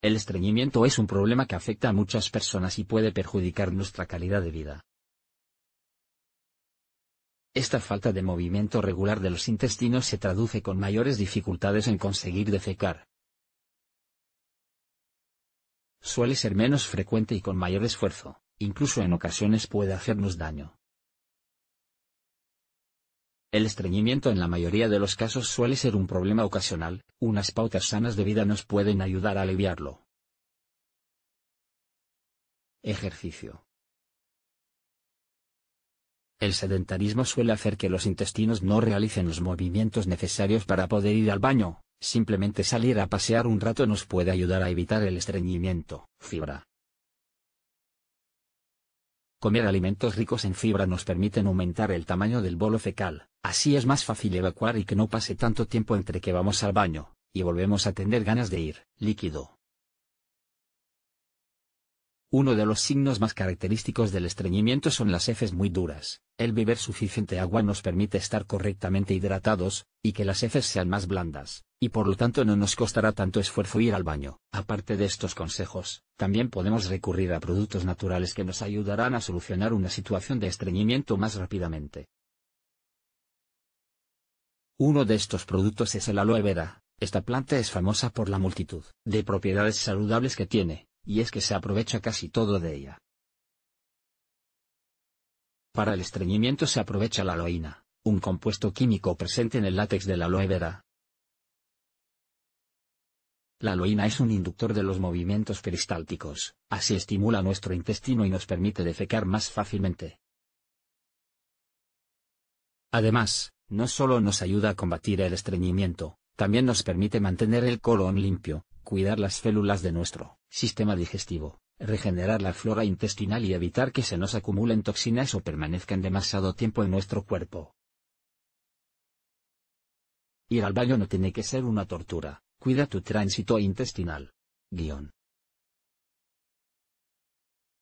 El estreñimiento es un problema que afecta a muchas personas y puede perjudicar nuestra calidad de vida. Esta falta de movimiento regular de los intestinos se traduce con mayores dificultades en conseguir defecar. Suele ser menos frecuente y con mayor esfuerzo, incluso en ocasiones puede hacernos daño. El estreñimiento en la mayoría de los casos suele ser un problema ocasional, unas pautas sanas de vida nos pueden ayudar a aliviarlo. Ejercicio. El sedentarismo suele hacer que los intestinos no realicen los movimientos necesarios para poder ir al baño, simplemente salir a pasear un rato nos puede ayudar a evitar el estreñimiento. Fibra. Comer alimentos ricos en fibra nos permiten aumentar el tamaño del bolo fecal, así es más fácil evacuar y que no pase tanto tiempo entre que vamos al baño, y volvemos a tener ganas de ir. Líquido. Uno de los signos más característicos del estreñimiento son las heces muy duras. El beber suficiente agua nos permite estar correctamente hidratados, y que las heces sean más blandas, y por lo tanto no nos costará tanto esfuerzo ir al baño. Aparte de estos consejos, también podemos recurrir a productos naturales que nos ayudarán a solucionar una situación de estreñimiento más rápidamente. Uno de estos productos es el aloe vera. Esta planta es famosa por la multitud de propiedades saludables que tiene y es que se aprovecha casi todo de ella. Para el estreñimiento se aprovecha la aloína, un compuesto químico presente en el látex de la aloe vera. La aloína es un inductor de los movimientos peristálticos, así estimula nuestro intestino y nos permite defecar más fácilmente. Además, no solo nos ayuda a combatir el estreñimiento, también nos permite mantener el colon limpio, cuidar las células de nuestro sistema digestivo, regenerar la flora intestinal y evitar que se nos acumulen toxinas o permanezcan demasiado tiempo en nuestro cuerpo. Ir al baño no tiene que ser una tortura, cuida tu tránsito intestinal.